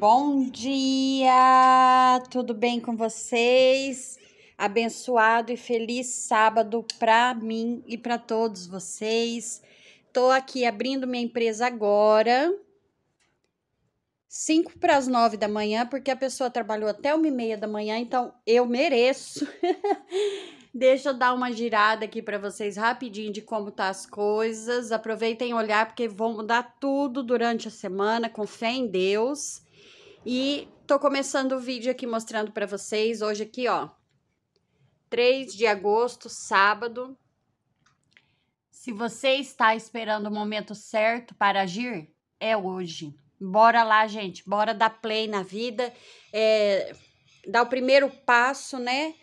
Bom dia! Tudo bem com vocês? Abençoado e feliz sábado para mim e para todos vocês. Tô aqui abrindo minha empresa agora. 5 para as 9 da manhã, porque a pessoa trabalhou até uma e meia da manhã, então eu mereço. Deixa eu dar uma girada aqui para vocês rapidinho de como tá as coisas. Aproveitem olhar porque vão mudar tudo durante a semana, com fé em Deus. E tô começando o vídeo aqui mostrando para vocês, hoje aqui, ó, 3 de agosto, sábado. Se você está esperando o momento certo para agir, é hoje. Bora lá, gente, bora dar play na vida, é, dar o primeiro passo, né,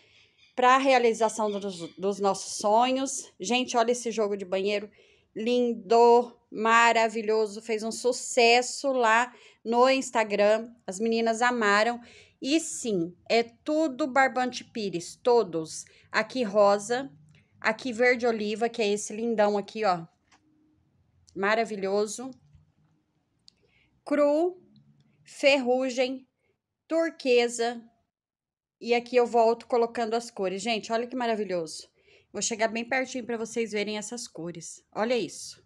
para a realização dos, dos nossos sonhos. Gente, olha esse jogo de banheiro lindo, maravilhoso, fez um sucesso lá no Instagram. As meninas amaram. E sim, é tudo barbante pires, todos. Aqui rosa, aqui verde oliva, que é esse lindão aqui, ó. Maravilhoso. Cru, ferrugem, turquesa. E aqui eu volto colocando as cores. Gente, olha que maravilhoso. Vou chegar bem pertinho para vocês verem essas cores. Olha isso.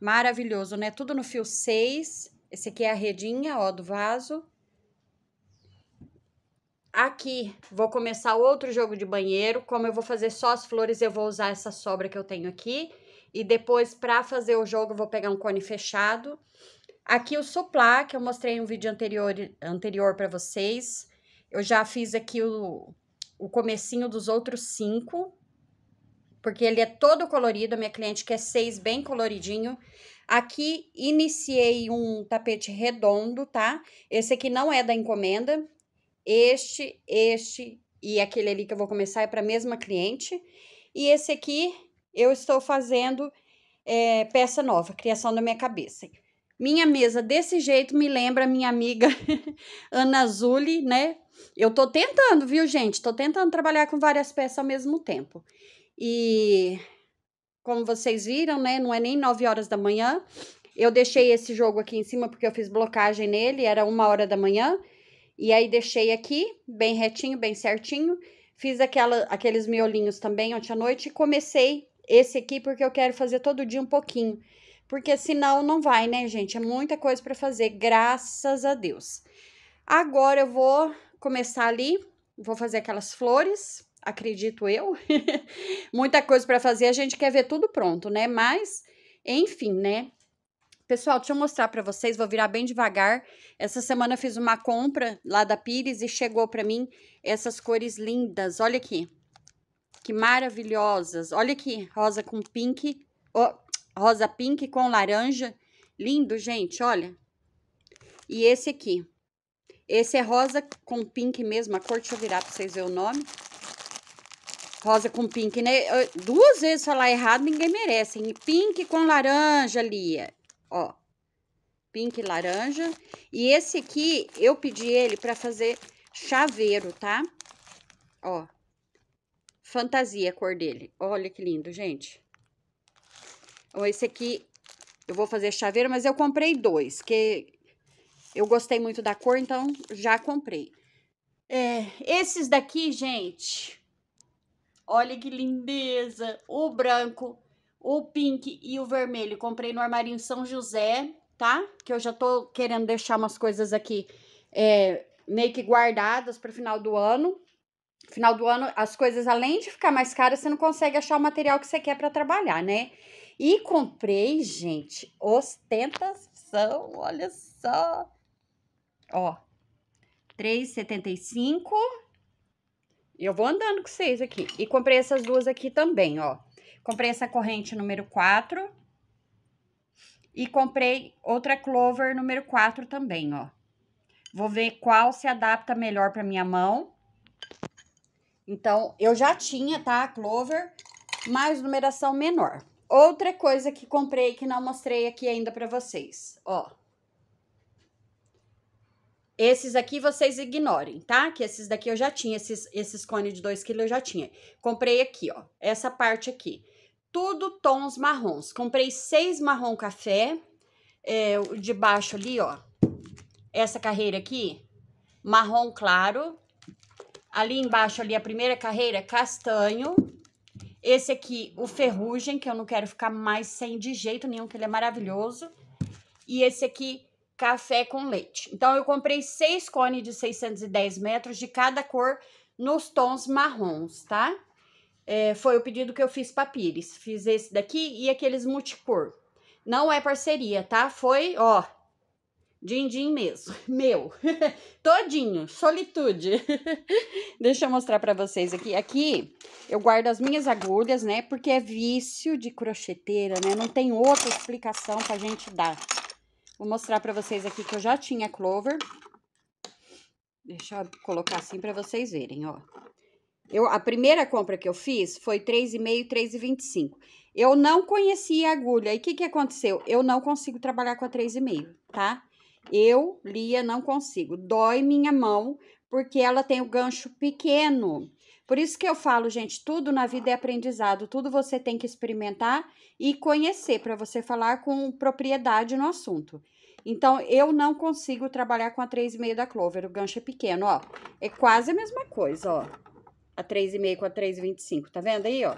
Maravilhoso, né? Tudo no fio 6 esse aqui é a redinha, ó, do vaso. Aqui, vou começar outro jogo de banheiro. Como eu vou fazer só as flores, eu vou usar essa sobra que eu tenho aqui. E depois, para fazer o jogo, eu vou pegar um cone fechado. Aqui o suplá, que eu mostrei em um vídeo anterior, anterior para vocês. Eu já fiz aqui o, o comecinho dos outros cinco, porque ele é todo colorido. A minha cliente quer seis bem coloridinho. Aqui iniciei um tapete redondo, tá? Esse aqui não é da encomenda. Este, este e aquele ali que eu vou começar é para a mesma cliente. E esse aqui eu estou fazendo é, peça nova, criação da minha cabeça. Minha mesa desse jeito me lembra minha amiga Ana Zuli, né? Eu tô tentando, viu, gente? Tô tentando trabalhar com várias peças ao mesmo tempo. E como vocês viram, né, não é nem 9 horas da manhã. Eu deixei esse jogo aqui em cima porque eu fiz blocagem nele, era uma hora da manhã. E aí deixei aqui, bem retinho, bem certinho. Fiz aquela, aqueles miolinhos também ontem à noite e comecei esse aqui porque eu quero fazer todo dia um pouquinho. Porque senão não vai, né, gente? É muita coisa para fazer, graças a Deus. Agora eu vou começar ali, vou fazer aquelas flores acredito eu. Muita coisa para fazer, a gente quer ver tudo pronto, né? Mas, enfim, né? Pessoal, deixa eu mostrar para vocês, vou virar bem devagar. Essa semana fiz uma compra lá da Pires e chegou para mim essas cores lindas. Olha aqui, que maravilhosas. Olha aqui, rosa com pink, oh, rosa pink com laranja. Lindo, gente, olha. E esse aqui. Esse é rosa com pink mesmo, a cor, deixa eu virar para vocês verem o nome rosa com pink, né? Duas vezes falar errado, ninguém merece, hein? Pink com laranja, Lia. Ó, pink laranja. E esse aqui, eu pedi ele pra fazer chaveiro, tá? Ó, fantasia a cor dele. Olha que lindo, gente. esse aqui, eu vou fazer chaveiro, mas eu comprei dois, que eu gostei muito da cor, então já comprei. É, esses daqui, gente, Olha que lindeza! O branco, o pink e o vermelho. Comprei no armarinho São José, tá? Que eu já tô querendo deixar umas coisas aqui é, meio que guardadas para final do ano. Final do ano, as coisas, além de ficar mais caras, você não consegue achar o material que você quer para trabalhar, né? E comprei, gente, ostentação, olha só. Ó, R$3,75. Eu vou andando com vocês aqui. E comprei essas duas aqui também, ó. Comprei essa corrente número 4. E comprei outra clover número 4 também, ó. Vou ver qual se adapta melhor para minha mão. Então, eu já tinha, tá? A clover, mas numeração menor. Outra coisa que comprei que não mostrei aqui ainda para vocês, ó. Esses aqui vocês ignorem, tá? Que esses daqui eu já tinha, esses, esses cones de 2kg eu já tinha. Comprei aqui, ó, essa parte aqui. Tudo tons marrons. Comprei seis marrom café, é, o de baixo ali, ó. Essa carreira aqui, marrom claro. Ali embaixo, ali, a primeira carreira, castanho. Esse aqui, o ferrugem, que eu não quero ficar mais sem de jeito nenhum, que ele é maravilhoso. E esse aqui, café com leite. Então, eu comprei seis cones de 610 metros de cada cor nos tons marrons, tá? É, foi o pedido que eu fiz para Pires. Fiz esse daqui e aqueles multicor. Não é parceria, tá? Foi, ó, din-din mesmo. Meu, todinho, solitude. Deixa eu mostrar para vocês aqui. Aqui eu guardo as minhas agulhas, né? Porque é vício de crocheteira, né? Não tem outra explicação pra gente dar. Vou mostrar pra vocês aqui que eu já tinha clover. Deixa eu colocar assim pra vocês verem, ó. Eu, a primeira compra que eu fiz foi e 3,25. Eu não conhecia a agulha. E o que, que aconteceu? Eu não consigo trabalhar com a 3,5, tá? Eu, Lia, não consigo. Dói minha mão, porque ela tem o gancho pequeno. Por isso que eu falo, gente, tudo na vida é aprendizado, tudo você tem que experimentar e conhecer para você falar com propriedade no assunto. Então, eu não consigo trabalhar com a 3,5 da Clover, o gancho é pequeno, ó. É quase a mesma coisa, ó. A 3,5 com a 3,25, tá vendo aí, ó?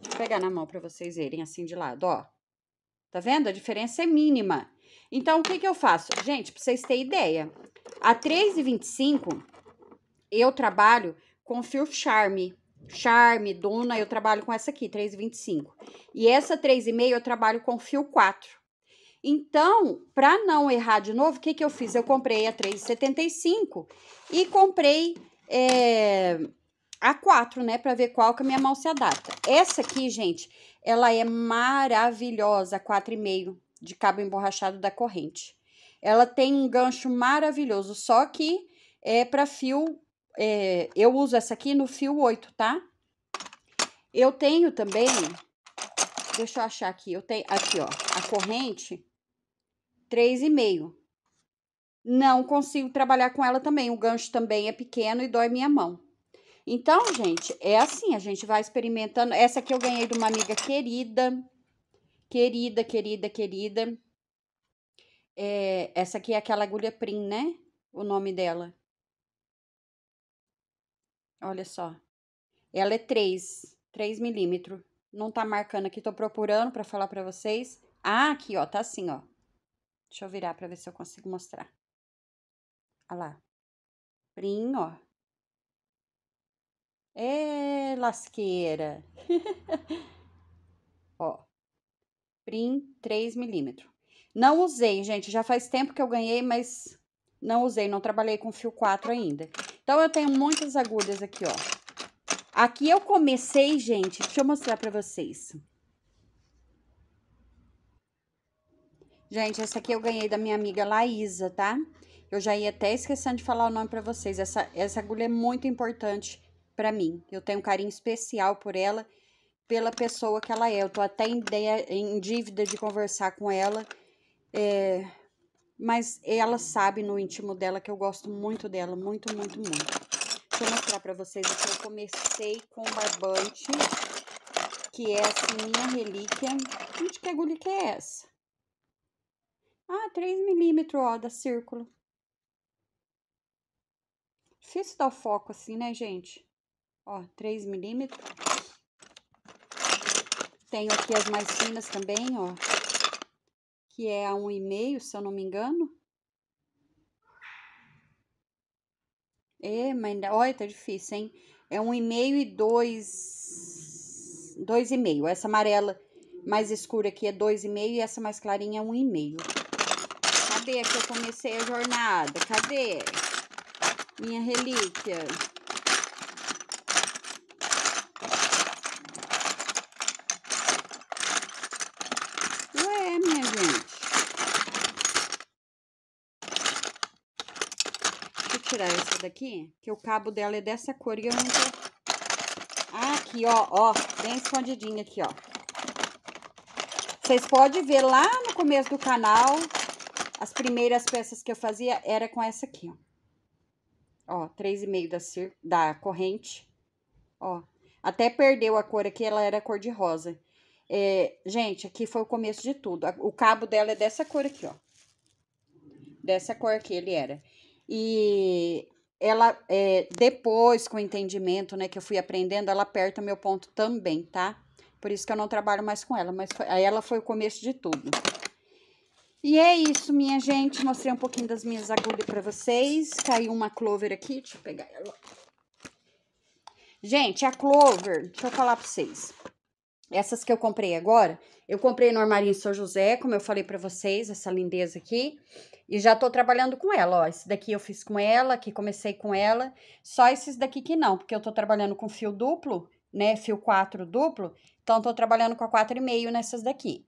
Deixa eu pegar na mão para vocês verem assim de lado, ó. Tá vendo? A diferença é mínima. Então, o que que eu faço? Gente, para vocês terem ideia, a 3,25 eu trabalho Confio Charme. Charme, Duna, eu trabalho com essa aqui, 3,25. E essa 3,5 eu trabalho com fio 4. Então, para não errar de novo, o que, que eu fiz? Eu comprei a 3,75 e comprei é, a 4, né? Para ver qual que a minha mão se adapta. Essa aqui, gente, ela é maravilhosa, 4,5 de cabo emborrachado da corrente. Ela tem um gancho maravilhoso, só que é para fio é, eu uso essa aqui no fio 8, tá? Eu tenho também, deixa eu achar aqui, eu tenho aqui, ó, a corrente 3,5. Não consigo trabalhar com ela também, o gancho também é pequeno e dói minha mão. Então, gente, é assim, a gente vai experimentando. Essa aqui eu ganhei de uma amiga querida, querida, querida, querida. É, essa aqui é aquela agulha Prim, né? O nome dela. Olha só. Ela é 3, 3 milímetros. Não tá marcando aqui, tô procurando para falar para vocês. Ah, aqui, ó, tá assim, ó. Deixa eu virar para ver se eu consigo mostrar. Olha lá. Prim, ó. É, lasqueira. ó. Prim 3 milímetros. Não usei, gente. Já faz tempo que eu ganhei, mas não usei, não trabalhei com fio 4 ainda. Então, eu tenho muitas agulhas aqui, ó. Aqui eu comecei, gente, deixa eu mostrar pra vocês. Gente, essa aqui eu ganhei da minha amiga Laísa, tá? Eu já ia até esquecendo de falar o nome pra vocês. Essa, essa agulha é muito importante pra mim. Eu tenho um carinho especial por ela, pela pessoa que ela é. Eu tô até em, em dívida de conversar com ela, é, mas ela sabe no íntimo dela que eu gosto muito dela, muito, muito, muito. Deixa eu mostrar pra vocês aqui. Eu comecei com barbante, que é assim, minha relíquia. Gente, que agulha que é essa? Ah, 3 milímetros, ó, da círculo. Difícil dar o foco assim, né, gente? Ó, 3 milímetros. Tenho aqui as mais finas também, ó que é a 1,5, se eu não me engano. É, mas ainda... olha, tá difícil, hein? É 1,5 e 2, 2,5. Essa amarela mais escura aqui é 2,5 e essa mais clarinha é 1,5. Cadê que eu comecei a jornada? Cadê? Minha relíquia. tirar essa daqui, que o cabo dela é dessa cor e eu não tô... Ah, aqui, ó, ó, bem escondidinha aqui, ó. Vocês podem ver lá no começo do canal, as primeiras peças que eu fazia era com essa aqui, ó. Ó, três e meio da, da corrente, ó. Até perdeu a cor aqui, ela era cor de rosa. É, gente, aqui foi o começo de tudo. O cabo dela é dessa cor aqui, ó. Dessa cor aqui ele era. E ela, é, depois, com o entendimento né, que eu fui aprendendo, ela aperta meu ponto também, tá? Por isso que eu não trabalho mais com ela, mas foi, ela foi o começo de tudo. E é isso, minha gente. Mostrei um pouquinho das minhas agulhas para vocês. Caiu uma clover aqui, deixa eu pegar ela. Gente, a clover, deixa eu falar para vocês. Essas que eu comprei agora, eu comprei no armarinho São José, como eu falei pra vocês, essa lindeza aqui. E já tô trabalhando com ela, ó. Esse daqui eu fiz com ela, que comecei com ela. Só esses daqui que não, porque eu tô trabalhando com fio duplo, né? Fio 4 duplo. Então, tô trabalhando com a 4,5 nessas daqui.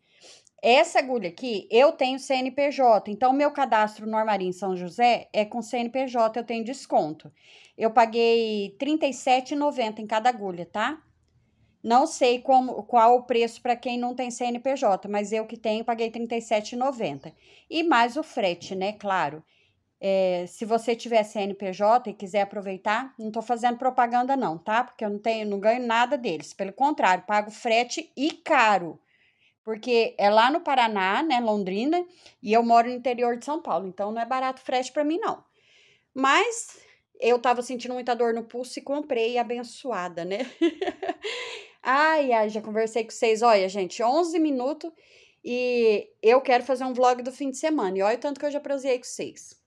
Essa agulha aqui, eu tenho CNPJ, então meu cadastro no Armarim São José é com CNPJ, eu tenho desconto. Eu paguei R$37,90 em cada agulha, tá? Não sei como, qual o preço para quem não tem CNPJ, mas eu que tenho paguei R$ 37,90. E mais o frete, né? Claro. É, se você tiver CNPJ e quiser aproveitar, não estou fazendo propaganda não, tá? Porque eu não tenho, não ganho nada deles. Pelo contrário, pago frete e caro, porque é lá no Paraná, né, Londrina, e eu moro no interior de São Paulo, então não é barato frete para mim não. Mas eu estava sentindo muita dor no pulso e comprei abençoada, né? Ai, ai, já conversei com vocês. Olha, gente, 11 minutos e eu quero fazer um vlog do fim de semana. E olha o tanto que eu já prosseguei com vocês.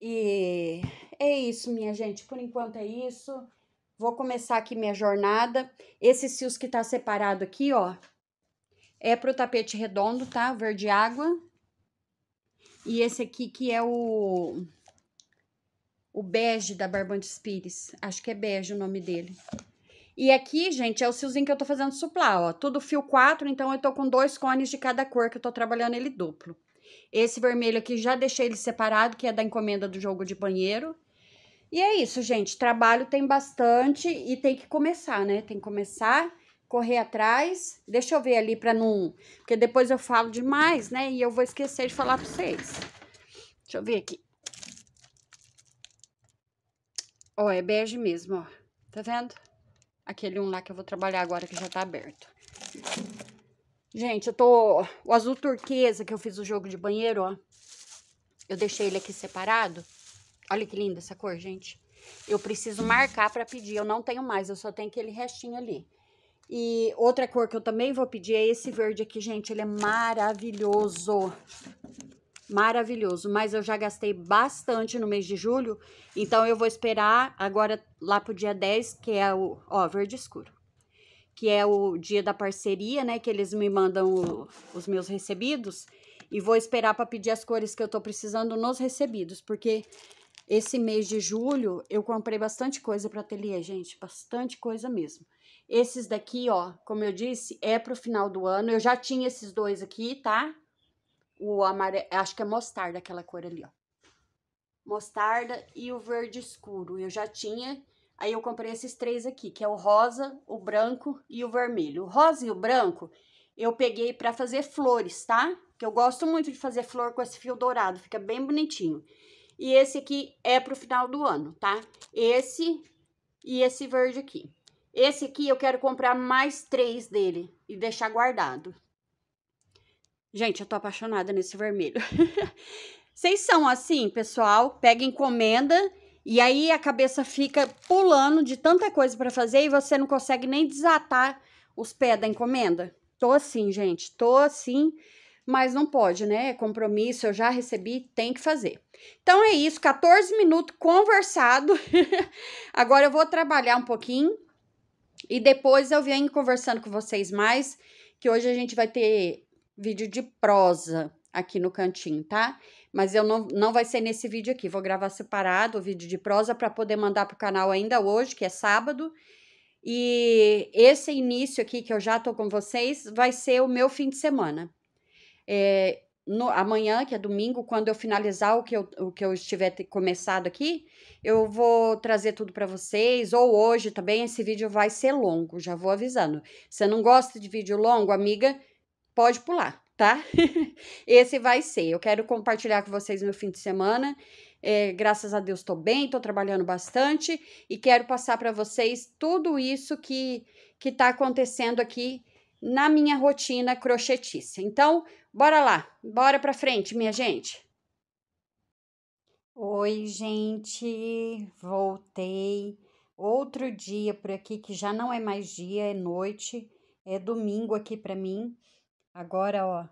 E é isso, minha gente. Por enquanto é isso. Vou começar aqui minha jornada. Esse sios que tá separado aqui, ó, é pro tapete redondo, tá? Verde água. E esse aqui que é o o bege da Barbante Spires. Acho que é bege o nome dele. E aqui, gente, é o fiozinho que eu tô fazendo suplá, ó. Tudo fio 4, então eu tô com dois cones de cada cor que eu tô trabalhando ele duplo. Esse vermelho aqui já deixei ele separado, que é da encomenda do jogo de banheiro. E é isso, gente. Trabalho tem bastante e tem que começar, né? Tem que começar, correr atrás. Deixa eu ver ali pra não... Porque depois eu falo demais, né? E eu vou esquecer de falar pra vocês. Deixa eu ver aqui. Ó, é bege mesmo, ó. Tá vendo? Aquele um lá que eu vou trabalhar agora, que já tá aberto. Gente, eu tô... O azul turquesa que eu fiz o jogo de banheiro, ó. Eu deixei ele aqui separado. Olha que linda essa cor, gente. Eu preciso marcar pra pedir. Eu não tenho mais, eu só tenho aquele restinho ali. E outra cor que eu também vou pedir é esse verde aqui, gente. Ele é maravilhoso maravilhoso, mas eu já gastei bastante no mês de julho, então eu vou esperar agora lá pro dia 10, que é o, ó, verde escuro, que é o dia da parceria, né, que eles me mandam o, os meus recebidos, e vou esperar para pedir as cores que eu tô precisando nos recebidos, porque esse mês de julho eu comprei bastante coisa para ateliê, gente, bastante coisa mesmo. Esses daqui, ó, como eu disse, é pro final do ano. Eu já tinha esses dois aqui, tá? o amarelo, acho que é mostarda aquela cor ali, ó. Mostarda e o verde escuro. Eu já tinha, aí eu comprei esses três aqui, que é o rosa, o branco e o vermelho. O rosa e o branco eu peguei para fazer flores, tá? Que eu gosto muito de fazer flor com esse fio dourado, fica bem bonitinho. E esse aqui é pro final do ano, tá? Esse e esse verde aqui. Esse aqui eu quero comprar mais três dele e deixar guardado. Gente, eu tô apaixonada nesse vermelho. Vocês são assim, pessoal? Pega encomenda e aí a cabeça fica pulando de tanta coisa para fazer e você não consegue nem desatar os pés da encomenda? Tô assim, gente, tô assim, mas não pode, né? É compromisso, eu já recebi, tem que fazer. Então é isso, 14 minutos conversado. Agora eu vou trabalhar um pouquinho e depois eu venho conversando com vocês mais, que hoje a gente vai ter vídeo de prosa aqui no cantinho, tá? Mas eu não, não vai ser nesse vídeo aqui, vou gravar separado o vídeo de prosa para poder mandar pro canal ainda hoje, que é sábado. E esse início aqui que eu já tô com vocês vai ser o meu fim de semana. É, no, amanhã, que é domingo, quando eu finalizar o que eu, o que eu estiver começado aqui, eu vou trazer tudo para vocês. Ou hoje também, esse vídeo vai ser longo, já vou avisando. Você não gosta de vídeo longo, amiga? pode pular, tá? Esse vai ser. Eu quero compartilhar com vocês meu fim de semana. É, graças a Deus estou bem, estou trabalhando bastante e quero passar para vocês tudo isso que que está acontecendo aqui na minha rotina crochetice. Então, bora lá, bora para frente, minha gente. Oi, gente, voltei. Outro dia por aqui que já não é mais dia, é noite, é domingo aqui para mim. Agora, ó,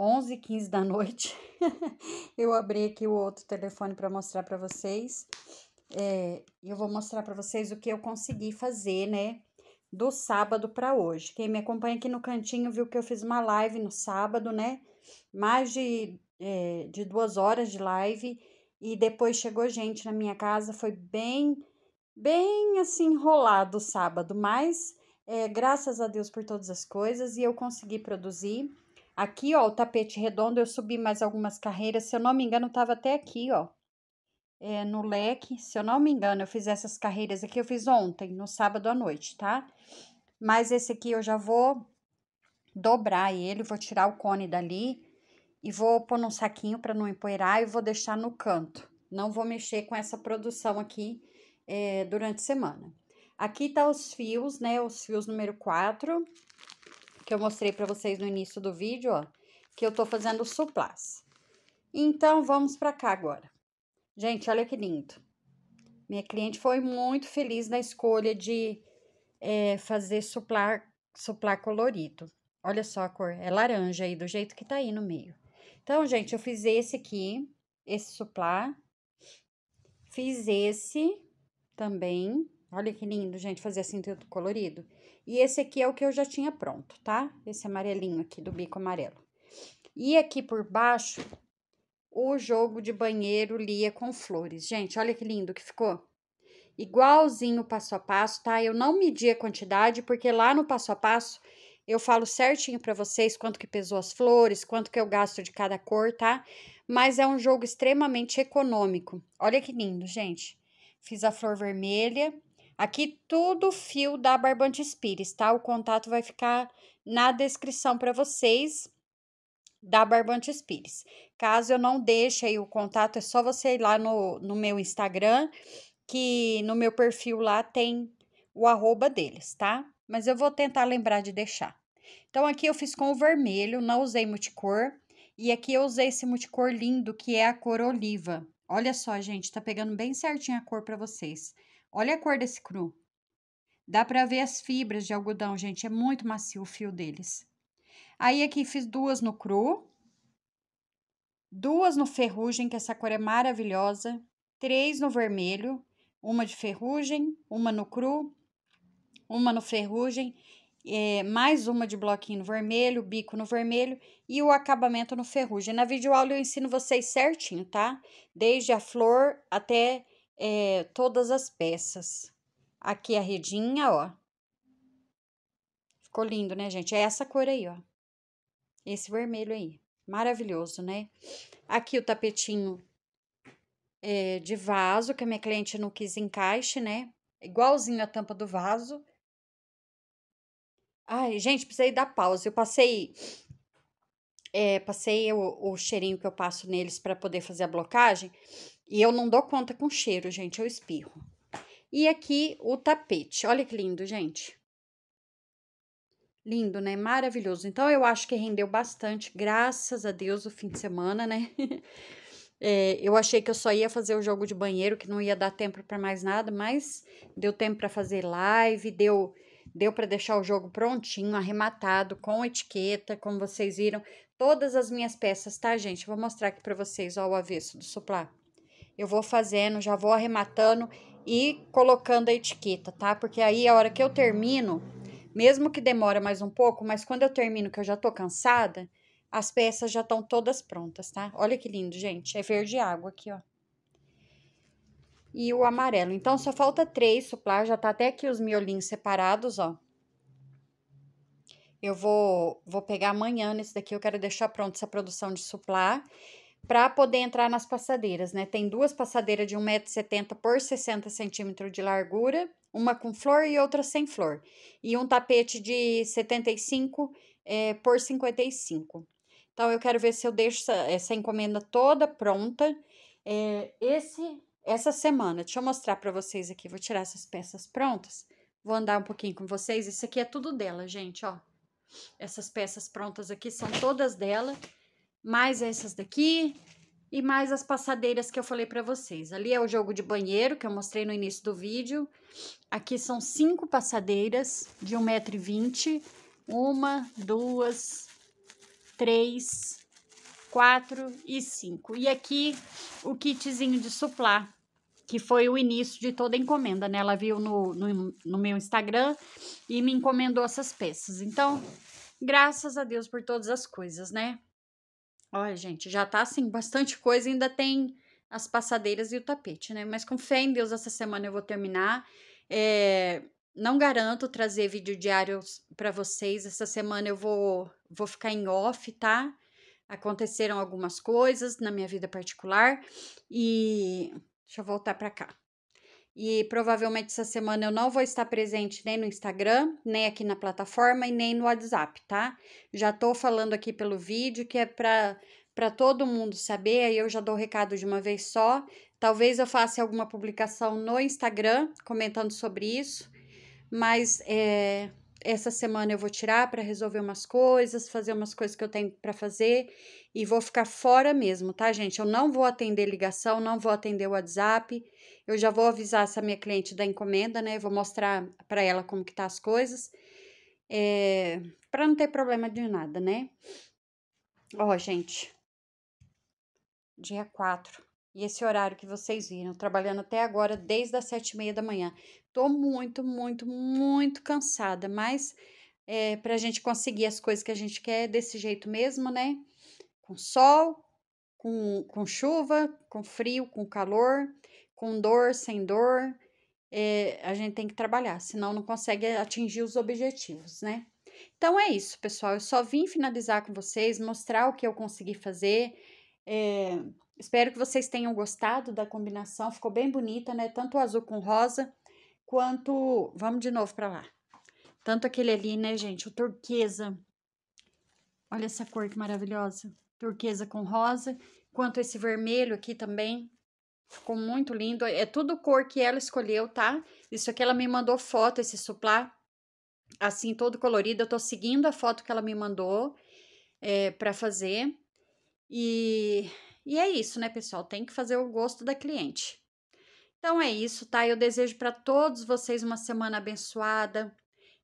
11 15 da noite, eu abri aqui o outro telefone para mostrar para vocês. É, eu vou mostrar para vocês o que eu consegui fazer, né? Do sábado para hoje. Quem me acompanha aqui no cantinho viu que eu fiz uma live no sábado, né? Mais de, é, de duas horas de live. E depois chegou gente na minha casa. Foi bem, bem assim, enrolado o sábado. Mas é, graças a Deus por todas as coisas, e eu consegui produzir. Aqui, ó, o tapete redondo, eu subi mais algumas carreiras, se eu não me engano, tava até aqui, ó, é, no leque. Se eu não me engano, eu fiz essas carreiras aqui, eu fiz ontem, no sábado à noite, tá? Mas esse aqui eu já vou dobrar ele, vou tirar o cone dali e vou pôr num saquinho para não empoeirar e vou deixar no canto. Não vou mexer com essa produção aqui é, durante a semana. Aqui tá os fios, né? Os fios número 4, que eu mostrei para vocês no início do vídeo, ó, que eu tô fazendo suplás. Então, vamos para cá agora. Gente, olha que lindo. Minha cliente foi muito feliz na escolha de é, fazer suplar, suplar colorido. Olha só a cor, é laranja aí, do jeito que tá aí no meio. Então, gente, eu fiz esse aqui, esse suplá. Fiz esse também. Olha que lindo, gente, fazer assim tudo colorido. E esse aqui é o que eu já tinha pronto, tá? Esse amarelinho aqui do bico amarelo. E aqui por baixo, o jogo de banheiro Lia com flores. Gente, olha que lindo que ficou. Igualzinho passo a passo, tá? Eu não medi a quantidade, porque lá no passo a passo eu falo certinho para vocês quanto que pesou as flores, quanto que eu gasto de cada cor, tá? Mas é um jogo extremamente econômico. Olha que lindo, gente. Fiz a flor vermelha, Aqui tudo fio da Barbante Pires, tá? O contato vai ficar na descrição para vocês da Barbante Pires. Caso eu não deixe aí o contato, é só você ir lá no, no meu Instagram, que no meu perfil lá tem o arroba deles, tá? Mas eu vou tentar lembrar de deixar. Então, aqui eu fiz com o vermelho, não usei multicor. E aqui eu usei esse multicor lindo, que é a cor oliva. Olha só, gente, tá pegando bem certinho a cor para vocês. Olha a cor desse cru. Dá para ver as fibras de algodão, gente. É muito macio o fio deles. Aí aqui fiz duas no cru, duas no ferrugem, que essa cor é maravilhosa, três no vermelho, uma de ferrugem, uma no cru, uma no ferrugem, é, mais uma de bloquinho no vermelho, bico no vermelho e o acabamento no ferrugem. Na videoaula eu ensino vocês certinho, tá? Desde a flor até é, todas as peças. Aqui a redinha, ó. Ficou lindo, né, gente? É essa cor aí, ó. Esse vermelho aí. Maravilhoso, né? Aqui o tapetinho é, de vaso, que a minha cliente não quis encaixe, né? Igualzinho a tampa do vaso. Ai, gente, precisei dar pausa. Eu passei é, passei o, o cheirinho que eu passo neles para poder fazer a blocagem. E eu não dou conta com cheiro, gente, eu espirro. E aqui o tapete. Olha que lindo, gente. Lindo, né? Maravilhoso. Então, eu acho que rendeu bastante, graças a Deus, o fim de semana, né? É, eu achei que eu só ia fazer o jogo de banheiro, que não ia dar tempo para mais nada, mas deu tempo para fazer live, deu deu para deixar o jogo prontinho, arrematado, com etiqueta, como vocês viram. Todas as minhas peças, tá, gente? Vou mostrar aqui para vocês, ó, o avesso do suplá eu vou fazendo, já vou arrematando e colocando a etiqueta, tá? Porque aí a hora que eu termino, mesmo que demora mais um pouco, mas quando eu termino que eu já tô cansada, as peças já estão todas prontas, tá? Olha que lindo, gente, é verde água aqui, ó. E o amarelo. Então, só falta três suplar, já tá até aqui os miolinhos separados, ó. Eu vou, vou pegar amanhã nesse daqui, eu quero deixar pronto essa produção de suplar para poder entrar nas passadeiras, né? Tem duas passadeiras de 1,70m por 60 cm de largura, uma com flor e outra sem flor, e um tapete de 75 é, por 55. Então, eu quero ver se eu deixo essa, essa encomenda toda pronta é, esse, essa semana. Deixa eu mostrar para vocês aqui, vou tirar essas peças prontas, vou andar um pouquinho com vocês. Isso aqui é tudo dela, gente, ó. Essas peças prontas aqui são todas dela mais essas daqui e mais as passadeiras que eu falei para vocês. Ali é o jogo de banheiro que eu mostrei no início do vídeo. Aqui são cinco passadeiras de 1,20m. Uma, duas, três, quatro e cinco. E aqui o kitzinho de suplá, que foi o início de toda a encomenda, né? Ela viu no, no, no, meu Instagram e me encomendou essas peças. Então, graças a Deus por todas as coisas, né? Olha, gente, já tá assim, bastante coisa, ainda tem as passadeiras e o tapete, né? Mas com fé em Deus, essa semana eu vou terminar. É, não garanto trazer vídeo diário para vocês. Essa semana eu vou, vou ficar em off, tá? Aconteceram algumas coisas na minha vida particular e deixa eu voltar para cá. E provavelmente essa semana eu não vou estar presente nem no Instagram, nem aqui na plataforma e nem no WhatsApp, tá? Já tô falando aqui pelo vídeo que é para para todo mundo saber, aí eu já dou o recado de uma vez só. Talvez eu faça alguma publicação no Instagram comentando sobre isso, mas é, essa semana eu vou tirar para resolver umas coisas, fazer umas coisas que eu tenho para fazer e vou ficar fora mesmo, tá, gente? Eu não vou atender ligação, não vou atender o WhatsApp. Eu já vou avisar essa minha cliente da encomenda, né? Vou mostrar para ela como que tá as coisas. É, eh, para não ter problema de nada, né? Ó, gente. Dia 4. E esse horário que vocês viram, trabalhando até agora, desde as sete e meia da manhã. Tô muito, muito, muito cansada, mas é, eh, para a gente conseguir as coisas que a gente quer desse jeito mesmo, né? Com sol, com, com chuva, com frio, com calor, com dor, sem dor. É, a gente tem que trabalhar, senão não consegue atingir os objetivos, né? Então é isso, pessoal. Eu só vim finalizar com vocês, mostrar o que eu consegui fazer. É, Espero que vocês tenham gostado da combinação. Ficou bem bonita, né? Tanto o azul com rosa, quanto... Vamos de novo para lá. Tanto aquele ali, né, gente? O turquesa. Olha essa cor que maravilhosa. Turquesa com rosa. Quanto esse vermelho aqui também. Ficou muito lindo. É tudo cor que ela escolheu, tá? Isso aqui ela me mandou foto, esse suplá. Assim, todo colorido. Eu tô seguindo a foto que ela me mandou é, eh, para fazer. E e é isso, né, pessoal? Tem que fazer o gosto da cliente. Então é isso, tá? Eu desejo para todos vocês uma semana abençoada.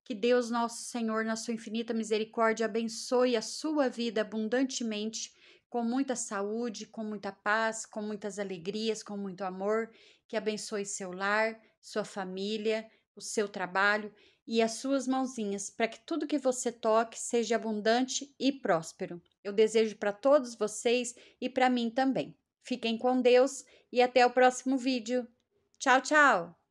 Que Deus, nosso Senhor, na sua infinita misericórdia, abençoe a sua vida abundantemente, com muita saúde, com muita paz, com muitas alegrias, com muito amor. Que abençoe seu lar, sua família, o seu trabalho e as suas mãozinhas, para que tudo que você toque seja abundante e próspero. Eu desejo para todos vocês e para mim também. Fiquem com Deus e até o próximo vídeo. Tchau, tchau!